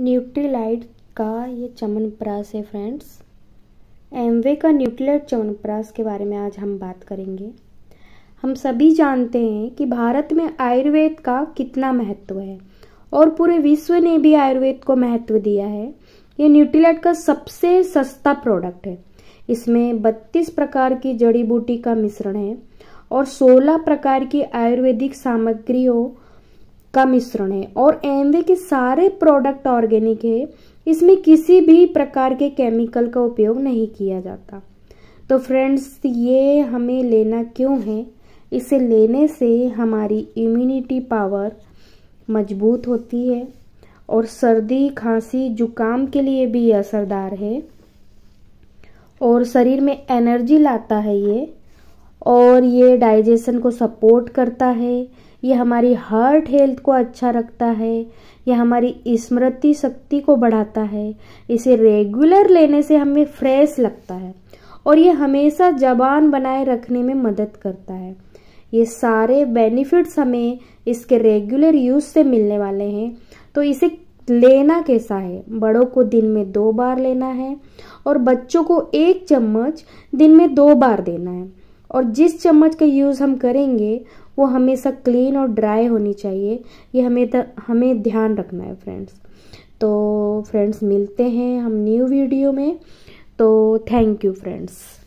Nutrilite का ये चमनप्रास है फ्रेंड्स एमवे का न्यूक्लियर चवनप्राश के बारे में आज हम बात करेंगे हम सभी जानते हैं कि भारत में आयुर्वेद का कितना महत्व है और पूरे विश्व ने भी आयुर्वेद को महत्व दिया है ये न्यूट्रीलाइट का सबसे सस्ता प्रोडक्ट है इसमें 32 प्रकार की जड़ी बूटी का मिश्रण है और 16 प्रकार की आयुर्वेदिक सामग्रियों का मिश्रण है और एमवे के सारे प्रोडक्ट ऑर्गेनिक है इसमें किसी भी प्रकार के केमिकल का उपयोग नहीं किया जाता तो फ्रेंड्स ये हमें लेना क्यों है इसे लेने से हमारी इम्यूनिटी पावर मजबूत होती है और सर्दी खांसी जुकाम के लिए भी असरदार है और शरीर में एनर्जी लाता है ये और ये डाइजेशन को सपोर्ट करता है ये हमारी हार्ट हेल्थ को अच्छा रखता है यह हमारी स्मृति शक्ति को बढ़ाता है इसे रेगुलर लेने से हमें फ्रेश लगता है और ये हमेशा जबान बनाए रखने में मदद करता है ये सारे बेनिफिट्स हमें इसके रेगुलर यूज से मिलने वाले हैं तो इसे लेना कैसा है बड़ों को दिन में दो बार लेना है और बच्चों को एक चम्मच दिन में दो बार देना है और जिस चम्मच का यूज़ हम करेंगे वो हमेशा क्लीन और ड्राई होनी चाहिए ये हमें हमें ध्यान रखना है फ्रेंड्स तो फ्रेंड्स मिलते हैं हम न्यू वीडियो में तो थैंक यू फ्रेंड्स